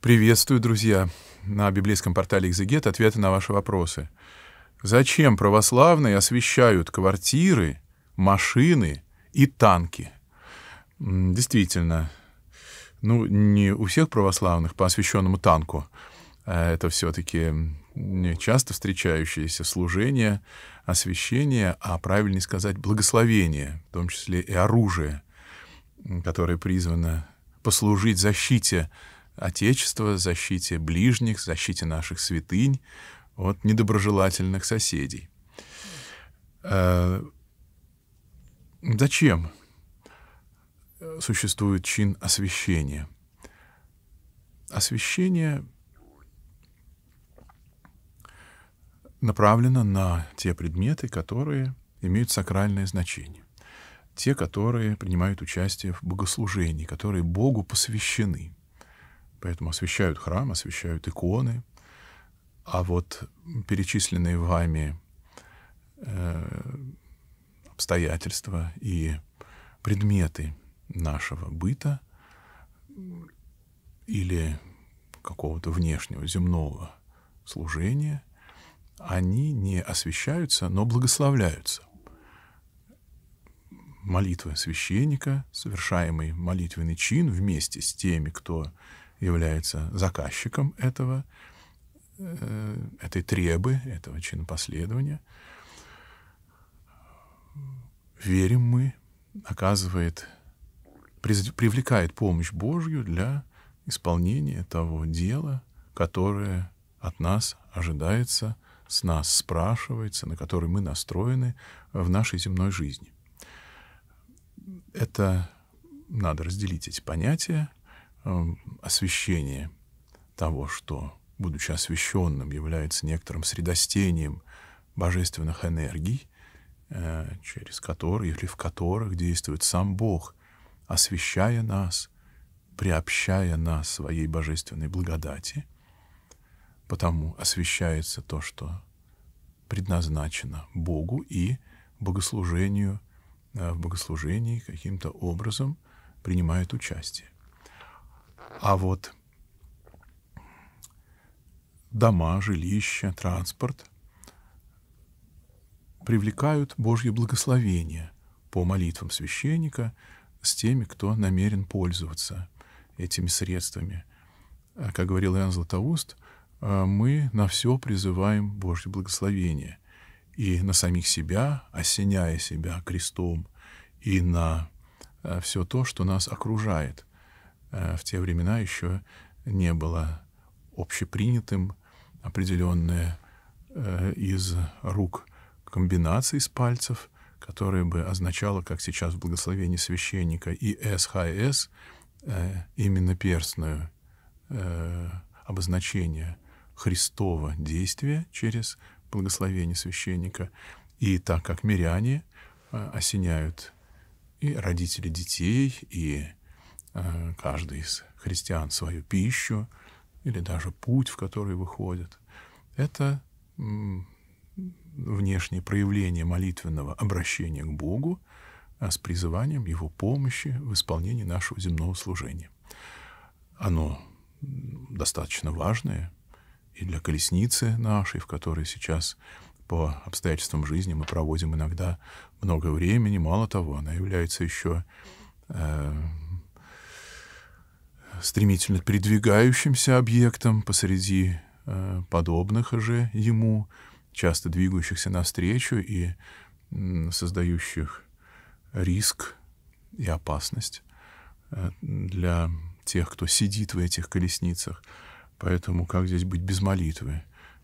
Приветствую, друзья! На библейском портале «Экзегет» ответы на ваши вопросы. Зачем православные освещают квартиры, машины и танки? Действительно, ну, не у всех православных по освященному танку. А это все-таки часто встречающееся служение, освящение, а правильнее сказать благословение, в том числе и оружие, которое призвано послужить защите Отечества, защите ближних, защите наших святынь от недоброжелательных соседей. Э, зачем существует чин освящения? Освящение направлено на те предметы, которые имеют сакральное значение. Те, которые принимают участие в богослужении, которые Богу посвящены. Поэтому освещают храм, освещают иконы. А вот перечисленные вами э, обстоятельства и предметы нашего быта или какого-то внешнего земного служения, они не освещаются, но благословляются. Молитва священника, совершаемый молитвенный чин вместе с теми, кто является заказчиком этого, э, этой требы, этого чинопоследования. Верим мы, оказывает, привлекает помощь Божью для исполнения того дела, которое от нас ожидается, с нас спрашивается, на который мы настроены в нашей земной жизни. Это надо разделить эти понятия, Эм, освещение того, что, будучи освещенным, является некоторым средостением божественных энергий, э, через которые или в которых действует сам Бог, освещая нас, приобщая нас своей божественной благодати. Потому освещается то, что предназначено Богу и богослужению, э, в богослужении каким-то образом принимает участие. А вот дома, жилища, транспорт привлекают Божье благословение по молитвам священника с теми, кто намерен пользоваться этими средствами. А, как говорил Иоанн Златоуст, а, мы на все призываем Божье благословение. И на самих себя, осеняя себя крестом, и на а, все то, что нас окружает. Э, в те времена еще не было общепринятым определенное э, из рук комбинаций из пальцев, которое бы означало, как сейчас в благословении священника, и СХС, э, именно перстную обозначение Христова действия через благословение священника. И так как миряне осеняют и родители детей, и Э, каждый из христиан свою пищу или даже путь, в который выходит, Это внешнее проявление молитвенного обращения к Богу а с призыванием Его помощи в исполнении нашего земного служения. Оно достаточно важное и для колесницы нашей, в которой сейчас по обстоятельствам жизни мы проводим иногда много времени. Мало того, она является еще э, стремительно передвигающимся объектом посреди э, подобных же ему, часто двигающихся навстречу и э, создающих риск и опасность э, для тех, кто сидит в этих колесницах. Поэтому как здесь быть без молитвы?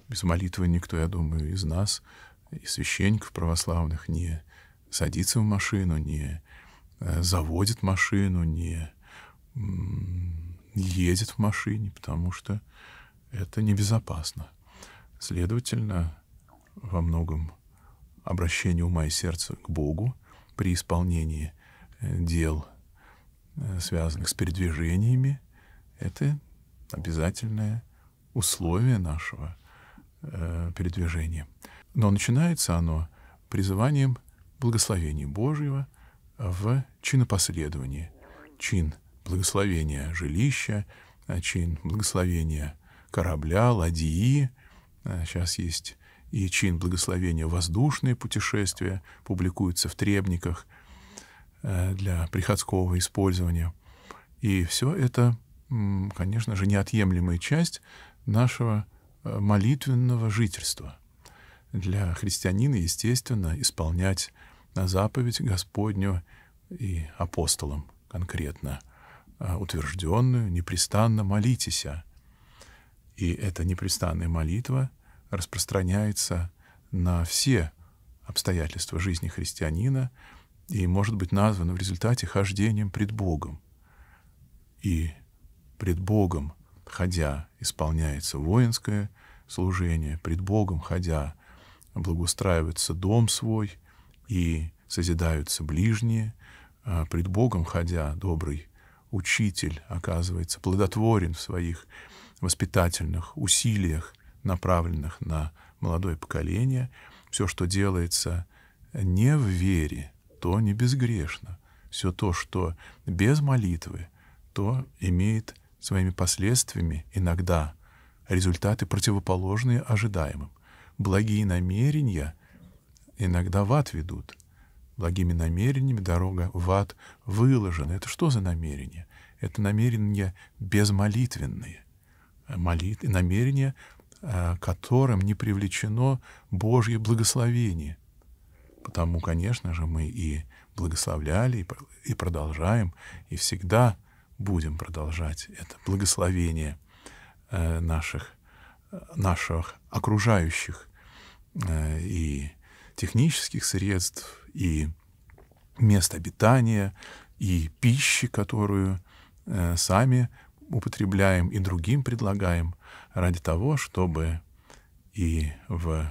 Без молитвы никто, я думаю, из нас, и священников православных, не садится в машину, не э, заводит машину, не едет в машине, потому что это небезопасно. Следовательно, во многом обращение ума и сердца к Богу при исполнении э, дел, э, связанных с передвижениями, это обязательное условие нашего э, передвижения. Но начинается оно призыванием благословения Божьего в чинопоследовании. Чин благословение жилища, а, чин благословения корабля, ладьи. Сейчас а, есть и чин благословения воздушные путешествия, публикуются в требниках а, для приходского использования. И все это, конечно же, неотъемлемая часть нашего молитвенного жительства. Для христианина, естественно, исполнять заповедь Господню и апостолам конкретно – а, утвержденную, непрестанно молитесь. И эта непрестанная молитва распространяется на все обстоятельства жизни христианина и может быть названа в результате хождением пред Богом. И пред Богом, ходя, исполняется воинское служение, пред Богом, ходя, благоустраивается дом свой и созидаются ближние, а, пред Богом, ходя, добрый учитель оказывается плодотворен в своих воспитательных усилиях, направленных на молодое поколение. Все, что делается не в вере, то не безгрешно. Все то, что без молитвы, то имеет своими последствиями иногда результаты, противоположные ожидаемым. Благие намерения иногда в ад ведут — Благими намерениями дорога в ад выложена. Это что за намерение? Это намерения безмолитвенные. Э, молит... Намерения, э, которым не привлечено Божье благословение. Потому, конечно же, мы и благословляли, и продолжаем, и всегда будем продолжать это благословение э, наших, наших окружающих и технических средств, и мест обитания, и пищи, которую э, сами употребляем и другим предлагаем, ради того, чтобы и в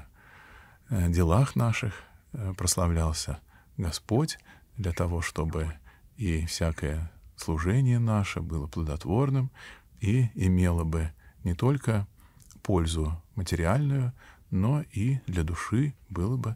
э, делах наших э, прославлялся Господь, для того, чтобы и всякое служение наше было плодотворным и имело бы не только пользу материальную, но и для души было бы